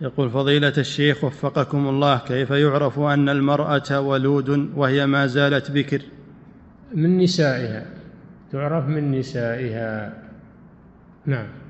يقول فضيلة الشيخ وفقكم الله كيف يعرف أن المرأة ولود وهي ما زالت بكر من نسائها تعرف من نسائها نعم